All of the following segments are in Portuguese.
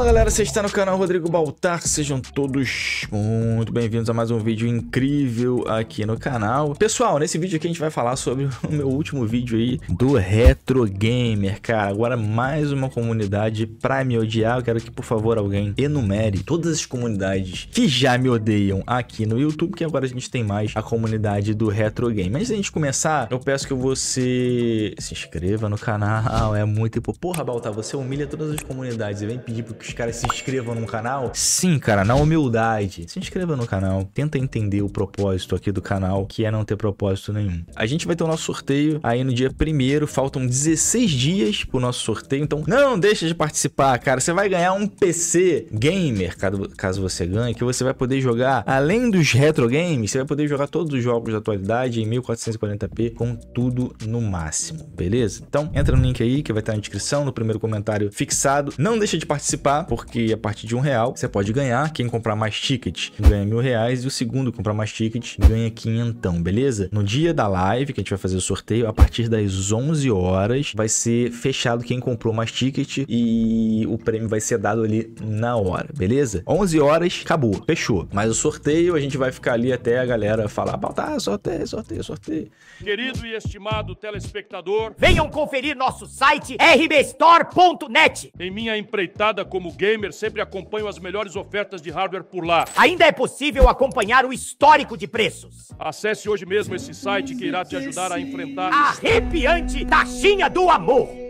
Fala galera, você está no canal Rodrigo Baltar, sejam todos muito bem-vindos a mais um vídeo incrível aqui no canal. Pessoal, nesse vídeo aqui a gente vai falar sobre o meu último vídeo aí do Retro Gamer, cara. Agora mais uma comunidade pra me odiar, eu quero que por favor alguém enumere todas as comunidades que já me odeiam aqui no YouTube, que agora a gente tem mais a comunidade do Retro Gamer. Antes de gente começar, eu peço que você se inscreva no canal, é muito... Porra, Baltar, você humilha todas as comunidades e vem pedir pro que os caras se inscrevam no canal? Sim, cara, na humildade. Se inscreva no canal, tenta entender o propósito aqui do canal, que é não ter propósito nenhum. A gente vai ter o nosso sorteio aí no dia primeiro. faltam 16 dias pro nosso sorteio, então não deixa de participar, cara. Você vai ganhar um PC gamer, caso você ganhe, que você vai poder jogar, além dos retro games, você vai poder jogar todos os jogos da atualidade em 1440p com tudo no máximo, beleza? Então entra no link aí que vai estar na descrição, no primeiro comentário fixado. Não deixa de participar, porque a partir de um real você pode ganhar. Quem comprar mais ticket ganha mil reais e o segundo comprar mais ticket ganha quinhentão, beleza? No dia da live que a gente vai fazer o sorteio, a partir das 11 horas, vai ser fechado quem comprou mais ticket e o prêmio vai ser dado ali na hora, beleza? 11 horas, acabou, fechou. Mas o sorteio a gente vai ficar ali até a galera falar, tá, sorteio, sorteio, sorteio. Querido e estimado telespectador, venham conferir nosso site rbstore.net. Em minha empreitada como Mundo Gamer, sempre acompanho as melhores ofertas de hardware por lá. Ainda é possível acompanhar o histórico de preços. Acesse hoje mesmo esse site que irá te ajudar a enfrentar a arrepiante taxinha do amor.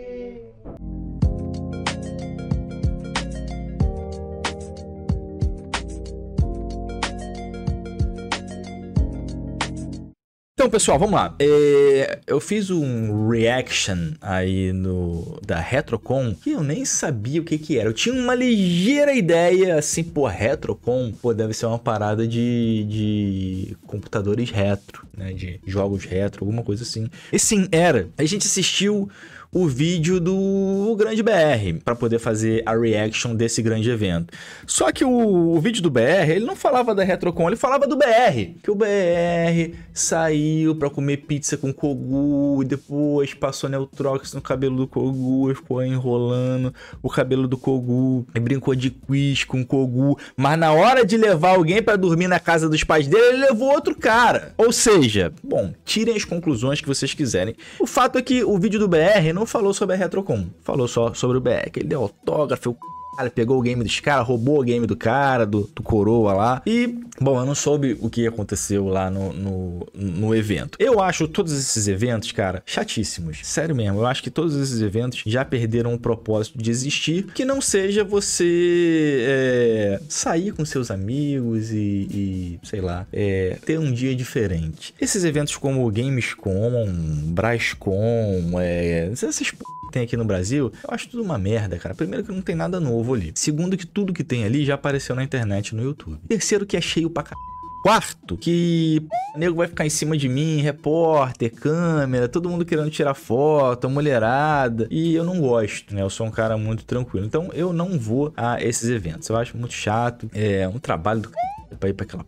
Então, pessoal, vamos lá. É, eu fiz um reaction aí no da Retrocon que eu nem sabia o que que era. Eu tinha uma ligeira ideia, assim, pô, Retrocon, pô, deve ser uma parada de, de computadores retro, né? De jogos retro, alguma coisa assim. E sim, era. A gente assistiu o vídeo do Grande BR para poder fazer a reaction desse grande evento. Só que o, o, vídeo do BR, ele não falava da Retrocon, ele falava do BR, que o BR saiu para comer pizza com Kogu e depois passou Neutrox no cabelo do Kogu, ficou enrolando o cabelo do Kogu e brincou de quiz com o Kogu, mas na hora de levar alguém para dormir na casa dos pais dele, ele levou outro cara. Ou seja, bom, tirem as conclusões que vocês quiserem. O fato é que o vídeo do BR não não falou sobre a Retrocon, falou só sobre o BR, ele deu autógrafo, o cara pegou o game dos caras, roubou o game do cara, do, do Coroa lá, e Bom, eu não soube o que aconteceu lá no, no, no, evento. Eu acho todos esses eventos, cara, chatíssimos. Sério mesmo. Eu acho que todos esses eventos já perderam o propósito de existir. Que não seja você é, sair com seus amigos e, e sei lá, é, ter um dia diferente. Esses eventos como Gamescom, Brascom, é, essas p tem aqui no Brasil, eu acho tudo uma merda, cara. Primeiro que não tem nada novo ali. Segundo que tudo que tem ali já apareceu na internet no YouTube. Terceiro que é cheio pra caralho. Quarto, que nego vai ficar em cima de mim, repórter, câmera, todo mundo querendo tirar foto, mulherada. E eu não gosto, né? Eu sou um cara muito tranquilo. Então eu não vou a esses eventos. Eu acho muito chato. É um trabalho do cara pra ir pra aquela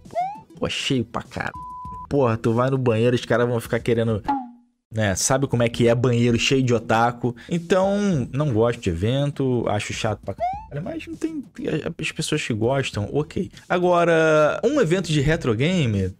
pô, cheio pra cara. Porra, tu vai no banheiro, os caras vão ficar querendo. Né, sabe como é que é banheiro cheio de otaku. Então, não gosto de evento, acho chato pra caralho. Mas não tem. As pessoas que gostam, ok. Agora, um evento de retro game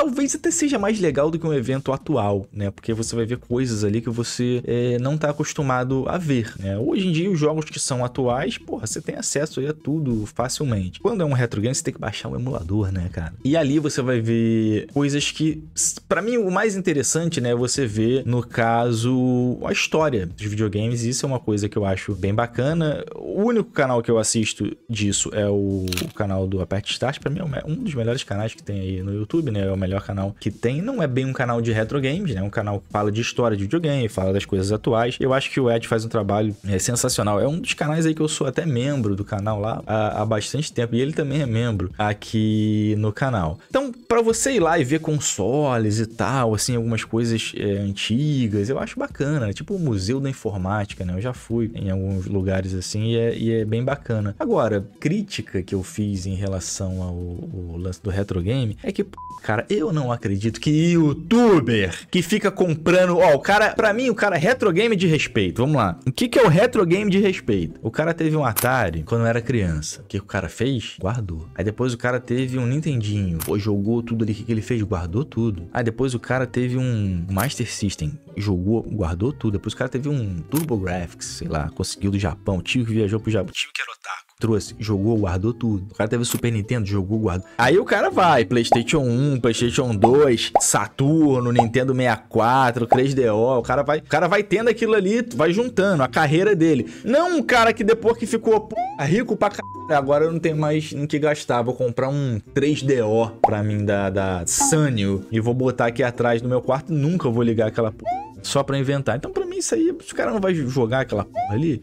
talvez até seja mais legal do que um evento atual, né? Porque você vai ver coisas ali que você é, não tá acostumado a ver, né? Hoje em dia, os jogos que são atuais, porra, você tem acesso aí a tudo facilmente. Quando é um retro game, você tem que baixar um emulador, né, cara? E ali você vai ver coisas que, para mim, o mais interessante, né, é você ver, no caso, a história dos videogames. Isso é uma coisa que eu acho bem bacana. O único canal que eu assisto disso é o, canal do Aperte Start. Pra mim, é um dos melhores canais que tem aí no YouTube, né? É o melhor melhor canal que tem. Não é bem um canal de retro games, né? Um canal que fala de história de videogame, fala das coisas atuais. Eu acho que o Ed faz um trabalho é, sensacional. É um dos canais aí que eu sou até membro do canal lá há, há bastante tempo. E ele também é membro aqui no canal. Então, para você ir lá e ver consoles e tal, assim, algumas coisas é, antigas, eu acho bacana. Né? Tipo o Museu da Informática, né? Eu já fui em alguns lugares assim e é, e é bem bacana. Agora, crítica que eu fiz em relação ao, ao lance do retro game é que, cara, eu não acredito que youtuber que fica comprando. Ó, o cara, pra mim, o cara é retro game de respeito. Vamos lá. O que, que é o retro game de respeito? O cara teve um Atari quando era criança. O que, o cara fez? Guardou. Aí depois o cara teve um Nintendinho. Pô, jogou tudo ali. O que, que ele fez? Guardou tudo. Aí depois o cara teve um Master System. Jogou, guardou tudo. Depois o cara teve um TurboGrafx, sei lá. Conseguiu do Japão. Tio que viajou pro Japão. Tio que era otaku trouxe, jogou, guardou tudo. O cara teve Super Nintendo, jogou, guardou. Aí o cara vai, PlayStation 1, PlayStation 2, Saturno, Nintendo 64, 3DO, o cara vai, o cara vai tendo aquilo ali, vai juntando a carreira dele. Não um cara que depois que ficou rico pra caralho, agora eu não tenho mais no que gastar, vou comprar um 3DO pra mim da, da Sanyo e vou botar aqui atrás no meu quarto, nunca vou ligar aquela porra só pra inventar. Então pra mim isso aí, o cara não vai jogar aquela porra ali,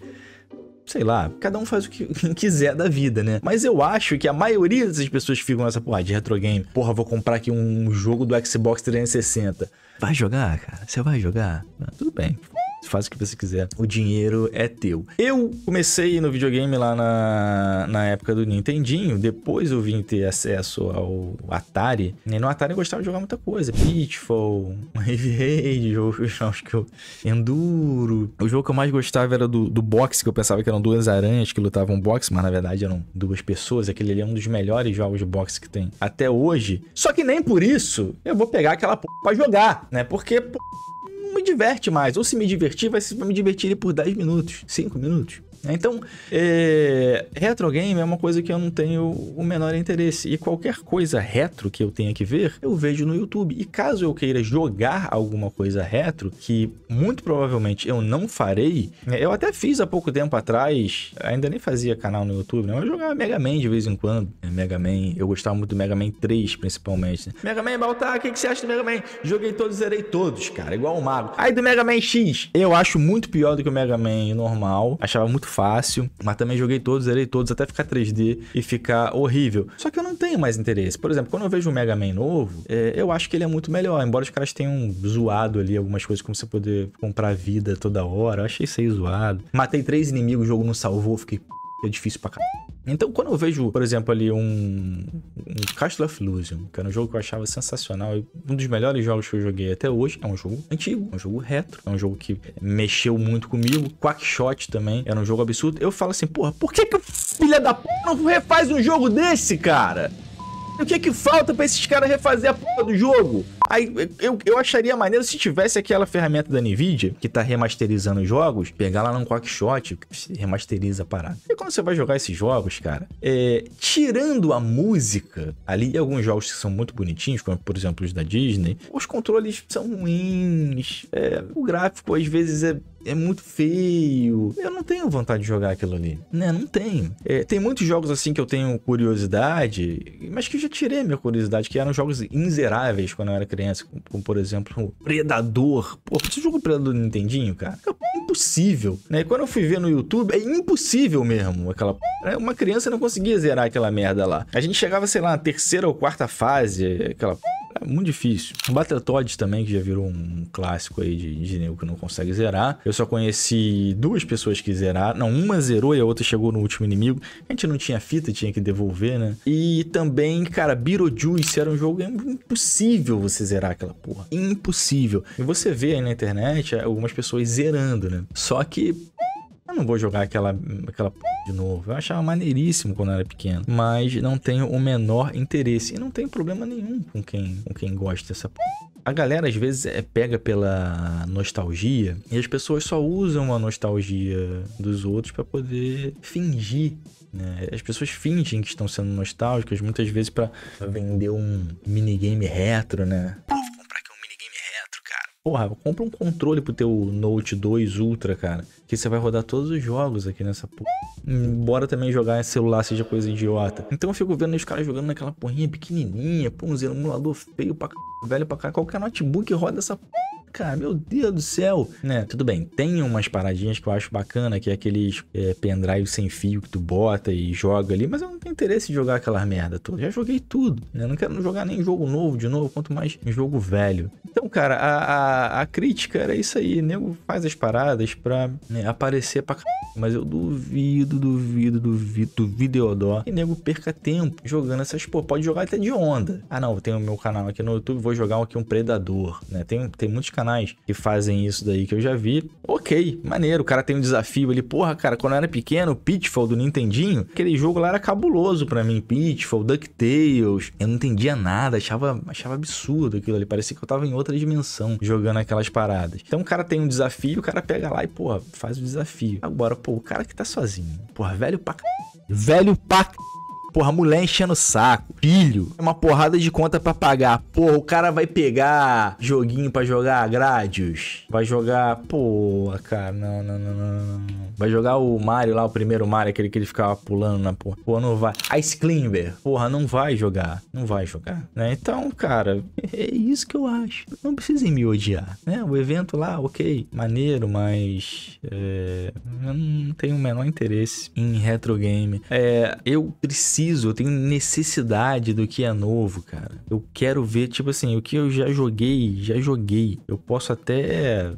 sei lá, cada um faz o que quiser da vida, né? Mas eu acho que a maioria dessas pessoas que ficam nessa porra de retro game, porra, vou comprar aqui um jogo do Xbox 360. Vai jogar, cara? Você vai jogar? Ah, tudo bem faz o que você quiser. O dinheiro é teu. Eu comecei no videogame lá na, na época do Nintendinho, depois eu vim ter acesso ao Atari. E no Atari eu gostava de jogar muita coisa. Pitfall, Heavy Raid, jogos que eu... Enduro. O jogo que eu mais gostava era do, do boxe, que eu pensava que eram duas aranhas que lutavam boxe, mas na verdade eram duas pessoas. Aquele ali é um dos melhores jogos de boxe que tem até hoje. Só que nem por isso eu vou pegar aquela p*** pra jogar, né? Porque, me diverte mais. Ou se me divertir, vai me divertir por 10 minutos, 5 minutos. Né? Então, é, retro game é uma coisa que eu não tenho o menor interesse. E qualquer coisa retro que eu tenha que ver, eu vejo no YouTube. E caso eu queira jogar alguma coisa retro, que muito provavelmente eu não farei, né, eu até fiz há pouco tempo atrás, ainda nem fazia canal no YouTube, né? Eu jogava Mega Man de vez em quando. É, Mega Man, eu gostava muito do Mega Man 3, principalmente. Né? Mega Man, Baltar, o que, que você acha do Mega Man? Joguei todos, zerei todos, cara, igual o Mago. Aí do Mega Man X, eu acho muito pior do que o Mega Man normal. Achava muito muito fácil, mas também joguei todos, zerei todos até ficar 3D e ficar horrível. Só que eu não tenho mais interesse. Por exemplo, quando eu vejo um Mega Man novo, é, eu acho que ele é muito melhor, embora os caras tenham zoado ali algumas coisas como você poder comprar vida toda hora. Eu achei isso aí zoado. Matei três inimigos, o jogo não salvou, fiquei é difícil pra caralho. Então, quando eu vejo, por exemplo, ali um, um Castle of Illusion, que era um jogo que eu achava sensacional, um dos melhores jogos que eu joguei até hoje, é um jogo antigo, é um jogo retro, é um jogo que mexeu muito comigo, Quackshot também, era um jogo absurdo. Eu falo assim, porra, por que que o filha da p... não refaz um jogo desse, cara? O que é que falta para esses caras refazer a porra do jogo? Aí eu, eu acharia maneiro se tivesse aquela ferramenta da Nvidia que tá remasterizando os jogos, pegar lá num Quackshot, remasteriza a parada. E quando você vai jogar esses jogos, cara, é, tirando a música, ali alguns jogos que são muito bonitinhos, como por exemplo os da Disney, os controles são ruins, é, o gráfico às vezes é é muito feio. Eu não tenho vontade de jogar aquilo ali, né? Não tenho. É, tem muitos jogos assim que eu tenho curiosidade, mas que eu já tirei minha curiosidade, que eram jogos inzeráveis quando eu era criança, como, como por exemplo Predador. Pô, você jogou Predador no Nintendinho, cara? É impossível, né? E quando eu fui ver no YouTube, é impossível mesmo aquela... Né? Uma criança não conseguia zerar aquela merda lá. A gente chegava, sei lá, na terceira ou quarta fase, aquela é muito difícil. Battletoads também, que já virou um clássico aí de, de nego que não consegue zerar. Eu só conheci duas pessoas que zeraram. Não, uma zerou e a outra chegou no último inimigo. A gente não tinha fita, tinha que devolver, né? E também, cara, Beetlejuice era um jogo impossível você zerar aquela porra. Impossível. E você vê aí na internet algumas pessoas zerando, né? Só que eu não vou jogar aquela, aquela p... de novo. Eu achava maneiríssimo quando eu era pequeno. Mas não tenho o menor interesse. E não tenho problema nenhum com quem, com quem gosta dessa p... A galera às vezes é pega pela nostalgia e as pessoas só usam a nostalgia dos outros para poder fingir né? as pessoas fingem que estão sendo nostálgicas, muitas vezes para vender um minigame retro, né? Porra, compra um controle pro teu Note 2 Ultra, cara. Que você vai rodar todos os jogos aqui nessa porra. Embora também jogar celular seja coisa idiota. Então eu fico vendo os caras jogando naquela porrinha pequenininha, pô, um emulador feio pra c... velho pra cá. Qualquer notebook roda essa porra cara, meu Deus do céu, né? Tudo bem, tem umas paradinhas que eu acho bacana, que é aqueles é, pendrive sem fio que tu bota e joga ali, mas eu não tenho interesse em jogar aquelas merda toda. Já joguei tudo, né? Eu não quero jogar nem jogo novo de novo, quanto mais jogo velho. Então, cara, a, a, a crítica era isso aí, nego faz as paradas pra né, aparecer pra Mas eu duvido, duvido, duvido, duvido eu E nego perca tempo jogando essas, pô, pode jogar até de onda. Ah, não, tem o meu canal aqui no YouTube, vou jogar aqui um Predador, né? Tem, tem muitos canais canais que fazem isso daí que eu já vi. Ok, maneiro, o cara tem um desafio ali. Porra, cara, quando eu era pequeno, Pitfall do Nintendinho, aquele jogo lá era cabuloso para mim. Pitfall, DuckTales, eu não entendia nada, achava, achava absurdo aquilo ali. Parecia que eu tava em outra dimensão jogando aquelas paradas. Então o cara tem um desafio, o cara pega lá e, porra, faz o desafio. Agora, pô, o cara que tá sozinho, porra, velho pra Velho pra porra, mulher enchendo o saco, filho, uma porrada de conta para pagar. Porra, o cara vai pegar joguinho para jogar Gradius, vai jogar, porra, cara, não, não, não, não, Vai jogar o Mario lá, o primeiro Mario, aquele que ele ficava pulando na porra. Porra, não vai. Ice Climber, porra, não vai jogar, não vai jogar, né? Então, cara, é isso que eu acho. Não precisem me odiar, né? O evento lá, ok, maneiro, mas é, eu não tenho o menor interesse em retro game. É, eu preciso preciso, eu tenho necessidade do que é novo, cara. Eu quero ver, tipo assim, o que eu já joguei, já joguei. Eu posso até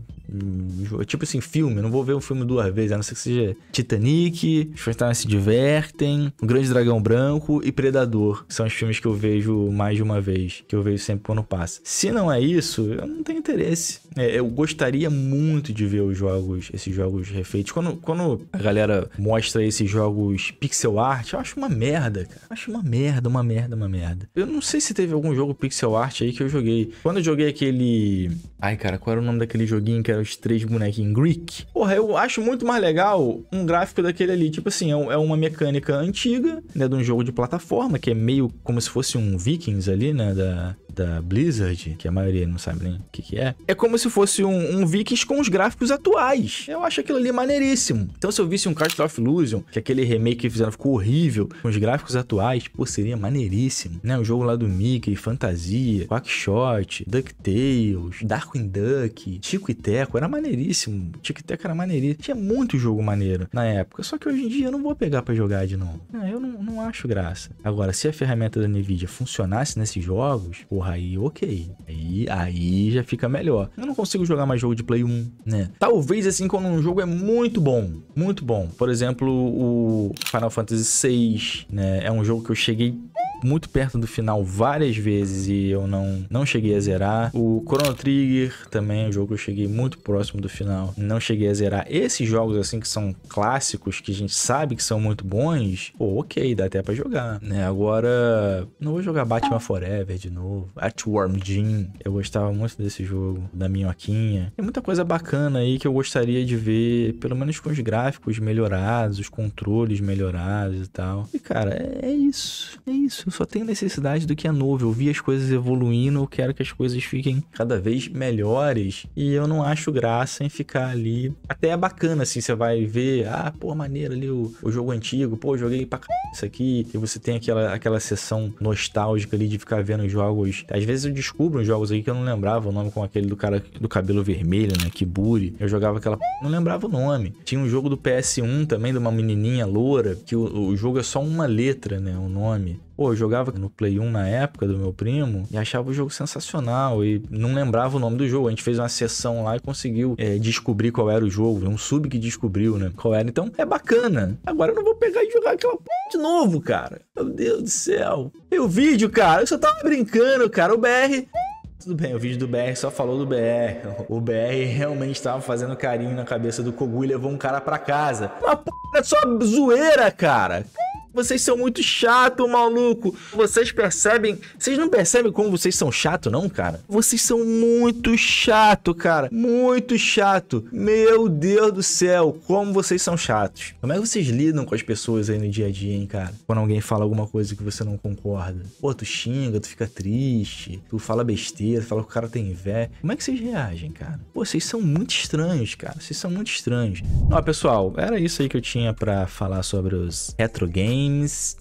Tipo assim, filme, eu não vou ver um filme duas vezes, a não ser que seja Titanic, Os Fantasmas Se Divertem, O Grande Dragão Branco e Predador. São os filmes que eu vejo mais de uma vez, que eu vejo sempre quando passa. Se não é isso, eu não tenho interesse. É, eu gostaria muito de ver os jogos, esses jogos refeitos. Quando, quando a galera mostra esses jogos pixel art, eu acho uma merda, cara. Eu acho uma merda, uma merda, uma merda. Eu não sei se teve algum jogo pixel art aí que eu joguei. Quando eu joguei aquele. Ai, cara, qual era o nome daquele joguinho que era os três bonequinhos Greek. Porra, eu acho muito mais legal um gráfico daquele ali. Tipo assim, é, é uma mecânica antiga, né? De um jogo de plataforma, que é meio como se fosse um Vikings ali, né? Da, da Blizzard, que a maioria não sabe nem o que, que é, é como se fosse um, um, Vikings com os gráficos atuais. Eu acho aquilo ali maneiríssimo. Então, se eu visse um Castle of Illusion, que é aquele remake que fizeram ficou horrível, com os gráficos atuais, pô, seria maneiríssimo. Né? O jogo lá do Mickey, Fantasia, Quackshot, DuckTales, Darkwing Duck, Tico e Teco, era maneiríssimo. Tico e Teco era maneiríssimo. Tinha muito jogo maneiro na época, só que hoje em dia eu não vou pegar para jogar de novo. Não, eu não, não acho graça. Agora, se a ferramenta da NVIDIA funcionasse nesses jogos, porra, porra, aí ok. Aí, aí já fica melhor. Eu não consigo jogar mais jogo de Play 1, né? Talvez assim quando um jogo é muito bom, muito bom. Por exemplo, o Final Fantasy VI, né? É um jogo que eu cheguei muito perto do final várias vezes e eu não, não cheguei a zerar. O Chrono Trigger também é um jogo que eu cheguei muito próximo do final, não cheguei a zerar. Esses jogos assim que são clássicos, que a gente sabe que são muito bons, pô, ok, dá até para jogar, né? Agora, não vou jogar Batman Forever de novo, warm jean eu gostava muito desse jogo, da minhoquinha. Tem muita coisa bacana aí que eu gostaria de ver, pelo menos com os gráficos melhorados, os controles melhorados e tal. E cara, é, é isso, é isso eu só tenho necessidade do que é novo. Eu vi as coisas evoluindo, eu quero que as coisas fiquem cada vez melhores. E eu não acho graça em ficar ali. Até é bacana, assim, você vai ver, ah, pô, maneiro ali o, o jogo antigo, pô, joguei pra c... isso aqui. E você tem aquela, aquela sessão nostálgica ali de ficar vendo jogos. Às vezes eu descubro jogos aqui que eu não lembrava o nome, como aquele do cara do cabelo vermelho, né? Kiburi. Eu jogava aquela. Não lembrava o nome. Tinha um jogo do PS1 também, de uma menininha loura, que o, o jogo é só uma letra, né? O nome. Pô, eu jogava no Play 1 na época do meu primo e achava o jogo sensacional e não lembrava o nome do jogo. A gente fez uma sessão lá e conseguiu é, descobrir qual era o jogo. Um sub que descobriu, né? Qual era. Então é bacana. Agora eu não vou pegar e jogar aquela p... de novo, cara. Meu Deus do céu. E o vídeo, cara? Eu só tava brincando, cara. O BR. Tudo bem, o vídeo do BR só falou do BR. O BR realmente estava fazendo carinho na cabeça do Kogu e levou um cara para casa. Uma p... é só zoeira, cara. Vocês são muito chato, maluco. Vocês percebem? Vocês não percebem como vocês são chato, não, cara? Vocês são muito chato, cara. Muito chato. Meu Deus do céu, como vocês são chatos. Como é que vocês lidam com as pessoas aí no dia a dia, hein, cara? Quando alguém fala alguma coisa que você não concorda. Pô, tu xinga, tu fica triste, tu fala besteira, tu fala que o cara tem inveja. Como é que vocês reagem, cara? Pô, vocês são muito estranhos, cara. Vocês são muito estranhos. Ó, pessoal, era isso aí que eu tinha para falar sobre os retro games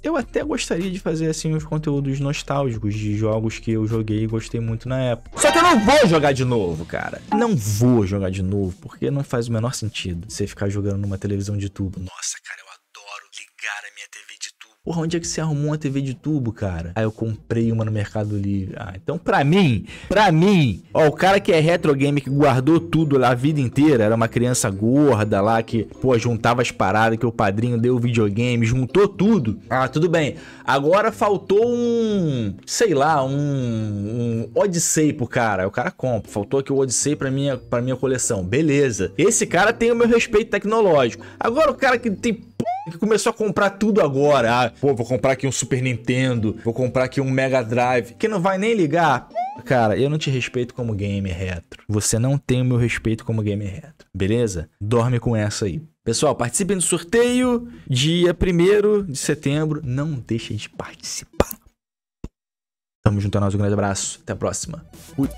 eu até gostaria de fazer assim uns conteúdos nostálgicos de jogos que eu joguei e gostei muito na época. Só que eu não vou jogar de novo, cara. Não vou jogar de novo, porque não faz o menor sentido você ficar jogando numa televisão de tubo. Nossa, cara, eu adoro ligar a minha TV Porra, onde é que você arrumou uma TV de tubo, cara? Aí ah, eu comprei uma no Mercado Livre. Ah, então pra mim, pra mim, ó, o cara que é retro game, que guardou tudo lá a vida inteira, era uma criança gorda lá, que, pô, juntava as paradas, que o padrinho deu videogame, juntou tudo. Ah, tudo bem. Agora faltou um, sei lá, um, um Odyssey pro cara. O cara compra. Faltou aqui o Odyssey pra minha, pra minha coleção. Beleza. Esse cara tem o meu respeito tecnológico. Agora o cara que tem que começou a comprar tudo agora. Ah, pô, vou comprar aqui um Super Nintendo, vou comprar aqui um Mega Drive, que não vai nem ligar. Cara, eu não te respeito como game retro. Você não tem o meu respeito como game retro, beleza? Dorme com essa aí. Pessoal, participem do sorteio dia 1 de setembro. Não deixem de participar. Tamo junto a nós, um grande abraço. Até a próxima. Fui.